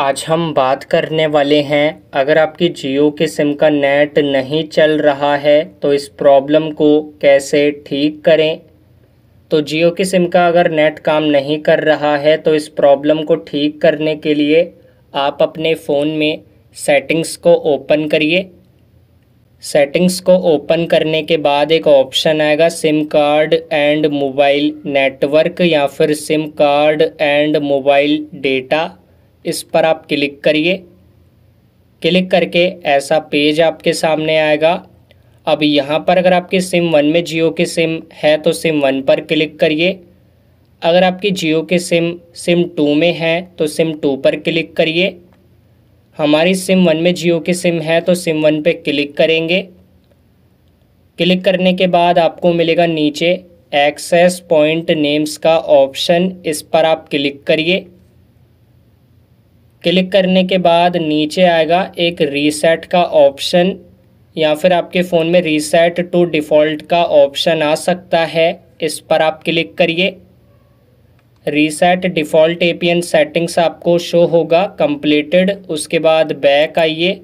आज हम बात करने वाले हैं अगर आपकी जियो के सिम का नेट नहीं चल रहा है तो इस प्रॉब्लम को कैसे ठीक करें तो जियो के सिम का अगर नेट काम नहीं कर रहा है तो इस प्रॉब्लम को ठीक करने के लिए आप अपने फ़ोन में सेटिंग्स को ओपन करिए सेटिंग्स को ओपन करने के बाद एक ऑप्शन आएगा SIM card and mobile network या फिर SIM card and mobile data इस पर आप क्लिक करिए क्लिक करके ऐसा पेज आपके सामने आएगा अब यहाँ पर अगर आपके सिम वन में जियो के सिम है तो सिम वन पर क्लिक करिए अगर आपकी जियो के सिम सिम टू में है तो सिम टू पर क्लिक करिए हमारी सिम वन में जियो की सिम है तो सिम वन पे क्लिक करेंगे क्लिक करने के बाद आपको मिलेगा नीचे एक्सेस पॉइंट नेम्स का ऑप्शन इस पर आप क्लिक करिए क्लिक करने के बाद नीचे आएगा एक रीसेट का ऑप्शन या फिर आपके फ़ोन में रीसेट टू डिफ़ॉल्ट का ऑप्शन आ सकता है इस पर आप क्लिक करिए रीसेट डिफ़ॉल्ट एपीएन सेटिंग्स आपको शो होगा कंप्लीटेड उसके बाद बैक आइए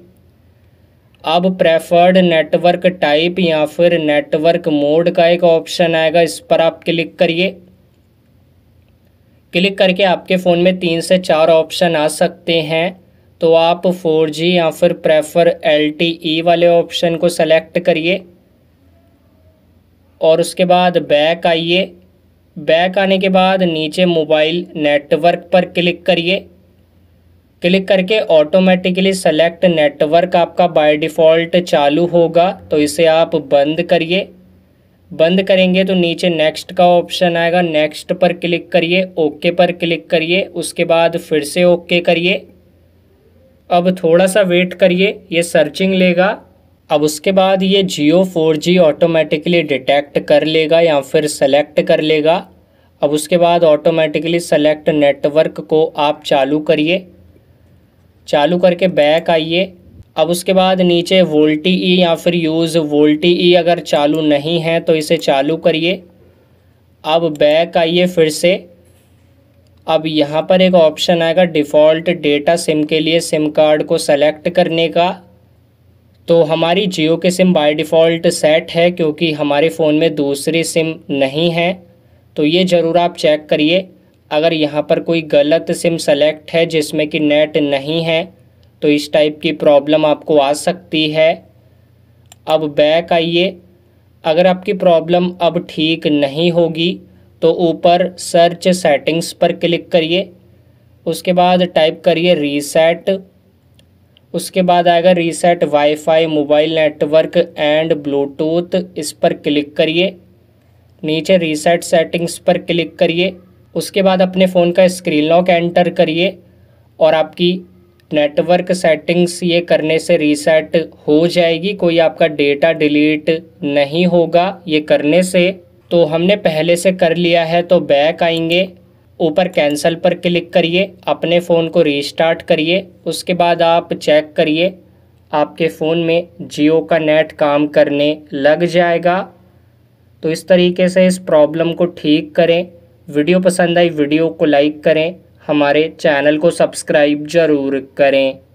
अब प्रेफर्ड नेटवर्क टाइप या फिर नेटवर्क मोड का एक ऑप्शन आएगा इस पर आप क्लिक करिए क्लिक करके आपके फ़ोन में तीन से चार ऑप्शन आ सकते हैं तो आप 4G या फिर प्रेफर एल वाले ऑप्शन को सेलेक्ट करिए और उसके बाद बैक आइए बैक आने के बाद नीचे मोबाइल नेटवर्क पर क्लिक करिए क्लिक करके ऑटोमेटिकली सेलेक्ट नेटवर्क आपका बाय डिफ़ॉल्ट चालू होगा तो इसे आप बंद करिए बंद करेंगे तो नीचे नेक्स्ट का ऑप्शन आएगा नेक्स्ट पर क्लिक करिए ओके पर क्लिक करिए उसके बाद फिर से ओके करिए अब थोड़ा सा वेट करिए ये सर्चिंग लेगा अब उसके बाद ये Jio four G automatically detect कर लेगा या फिर सेलेक्ट कर लेगा अब उसके बाद ऑटोमेटिकली सेलेक्ट नेटवर्क को आप चालू करिए चालू करके बैक आइए अब उसके बाद नीचे वोल्टी ई या फिर यूज़ वोल्टी ई अगर चालू नहीं है तो इसे चालू करिए अब बैक आइए फिर से अब यहाँ पर एक ऑप्शन आएगा डिफ़ॉल्ट डेटा सिम के लिए सिम कार्ड को सेलेक्ट करने का तो हमारी जियो के सिम बाय डिफ़ॉल्ट सेट है क्योंकि हमारे फ़ोन में दूसरी सिम नहीं है तो ये ज़रूर आप चेक करिए अगर यहाँ पर कोई गलत सिम सेलेक्ट है जिसमें कि नेट नहीं है तो इस टाइप की प्रॉब्लम आपको आ सकती है अब बैक आइए अगर आपकी प्रॉब्लम अब ठीक नहीं होगी तो ऊपर सर्च सेटिंग्स पर क्लिक करिए उसके बाद टाइप करिए रीसेट उसके बाद आएगा reset WiFi mobile network and Bluetooth इस पर क्लिक करिए नीचे रीसेट सेटिंग्स पर क्लिक करिए उसके बाद अपने फ़ोन का स्क्रीन लॉक एंटर करिए और आपकी नेटवर्क सेटिंग्स ये करने से रीसेट हो जाएगी कोई आपका डेटा डिलीट नहीं होगा ये करने से तो हमने पहले से कर लिया है तो बैक आएंगे ऊपर कैंसिल पर क्लिक करिए अपने फ़ोन को रीस्टार्ट करिए उसके बाद आप चेक करिए आपके फ़ोन में जियो का नेट काम करने लग जाएगा तो इस तरीके से इस प्रॉब्लम को ठीक करें वीडियो पसंद आई वीडियो को लाइक करें हमारे चैनल को सब्सक्राइब ज़रूर करें